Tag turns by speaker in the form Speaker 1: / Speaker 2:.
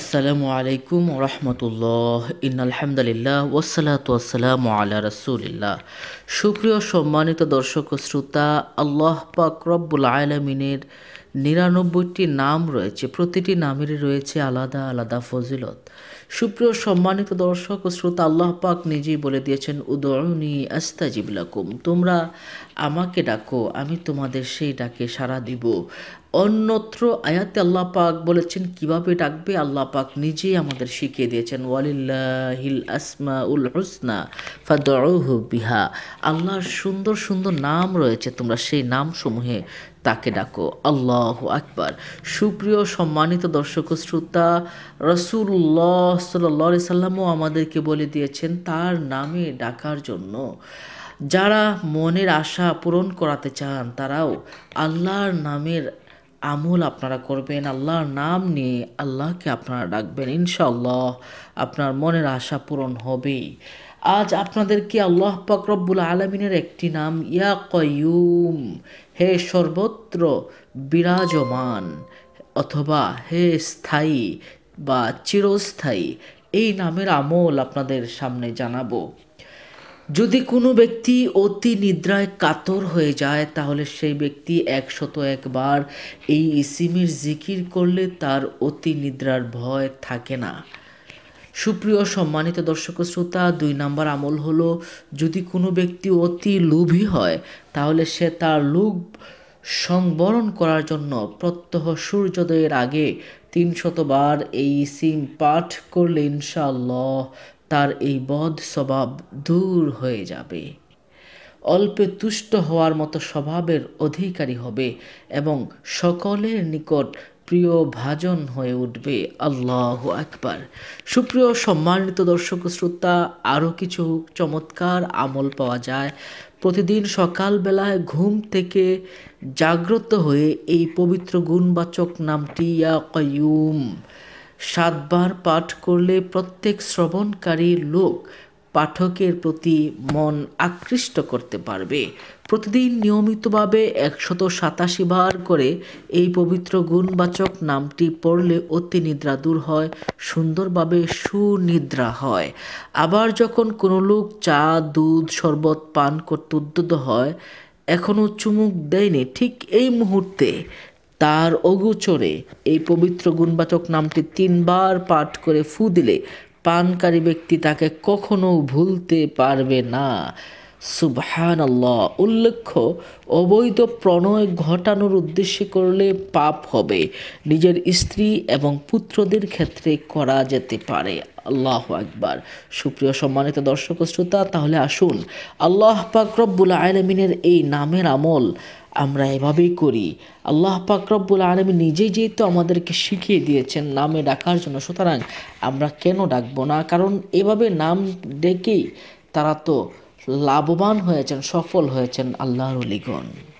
Speaker 1: আসসালামু আলাইকুম রহমতুল্লাহ ইনালহামদুলিল্লাহ ওসালাত ওসালাম আল্লাহ রসুলিল্লাহ সুপ্রিয় সম্মানিত দর্শক শ্রোতা আল্লাহ পাক রব্বুল আলমিনের নিরানব্বইটি নাম রয়েছে প্রতিটি নামেরই রয়েছে আলাদা আলাদা ফজিলত সুপ্রিয় সম্মানিত দর্শক ও শ্রোতা আল্লাহ পাক নিজেই বলে দিয়েছেন উদয়নি আস্তাজিব লাকুম তোমরা আমাকে ডাকো আমি তোমাদের সেই ডাকে সাড়া দিব অন্যত্র আয়াতে আল্লাহ পাক বলেছেন কিভাবে ডাকবে আল্লাহ পাক নিজেই আমাদের শিখিয়ে দিয়েছেন ওয়ালিল্লাহিল আসমা উল হুসনা ফাদহ বিহা আল্লাহর সুন্দর সুন্দর নাম রয়েছে তোমরা সেই নামসমূহে তাকে ডাকো আল্লাহ আকবার সুপ্রিয় সম্মানিত দর্শক শ্রোতা রসুল্লাহ সাল্লি সাল্লামও আমাদেরকে বলে দিয়েছেন তার নামে ডাকার জন্য যারা মনের আশা পূরণ করাতে চান তারাও আল্লাহর নামের আমল আপনারা করবেন আল্লাহর নাম নিয়ে আল্লাহকে আপনারা ডাকবেন ইনশাল্লাহ আপনার মনের আশা পূরণ হবেই আজ আপনাদেরকে আল্লাহ রব্বুল আলমিনের একটি নাম ইয়া কয়ুম হে সর্বত্র বিরাজমান অথবা হে স্থায়ী বা চিরস্থায়ী এই নামের আমল আপনাদের সামনে জানাবো যদি কোনো ব্যক্তি অতি নিদ্রায় কাতর হয়ে যায় তাহলে সেই ব্যক্তি একশত একবার এই ইসিমির জিকির করলে তার অতি নিদ্রার ভয় থাকে না সুপ্রিয় সম্মানিত দর্শক শ্রোতা দুই নাম্বার আমল হলো যদি কোনো ব্যক্তি অতি লোভী হয় তাহলে সে তার লোভ সংবরণ করার জন্য প্রত্যহ সূর্যোদয়ের আগে তিনশতবার এই সিম পাঠ করলে ইনশাল্লাহ তার এই বধ স্বভাব দূর হয়ে যাবে অল্পে তুষ্ট হওয়ার মতো স্বভাবের অধিকারী হবে এবং সকলের নিকট প্রিয় ভাজন হয়ে উঠবে আল্লাহ আকবার সুপ্রিয় সম্মানিত দর্শক শ্রোতা আরও কিছু চমৎকার আমল পাওয়া যায় প্রতিদিন সকালবেলায় ঘুম থেকে জাগ্রত হয়ে এই পবিত্র গুণবাচক নামটি ইয়া কয়ুম সাতবার পাঠ করলে প্রত্যেক শ্রবণকারী লোক পাঠকের প্রতি মন আকৃষ্ট করতে পারবে প্রতিদিন নিয়মিতভাবে একশত সাতাশি বার করে এই পবিত্র গুণবাচক নামটি পড়লে অতি নিদ্রা দূর হয় সুন্দরভাবে সুনিদ্রা হয় আবার যখন কোনো লোক চা দুধ শরবত পান করতে উদ্যত হয় এখনও চুমুক দেয়নি ঠিক এই মুহূর্তে তার অগুচরে এই পবিত্র গুণবাচক নামটি তিনবার পাঠ করে ফু দিলে পানকারী ব্যক্তি তাকে কখনো ভুলতে পারবে না সুবহান আল্লাহ উল্লেখ্য অবৈধ প্রণয় ঘটানোর উদ্দেশ্যে করলে পাপ হবে নিজের স্ত্রী এবং পুত্রদের ক্ষেত্রে করা যেতে পারে আল্লাহ একবার সুপ্রিয় সম্মানিত দর্শক শ্রোতা তাহলে আসুন আল্লাহ পাকরবুল রব্বুল এই নামের আমল আমরা এভাবেই করি আল্লাহ পাকরব্বুল আলমী নিজেই যেহেতু আমাদেরকে শিখিয়ে দিয়েছেন নামে ডাকার জন্য সুতরাং আমরা কেন ডাকবো না কারণ এভাবে নাম ডেকেই তারা তো লাভবান হয়েছেন সফল হয়েছেন আল্লাহর অলিগণ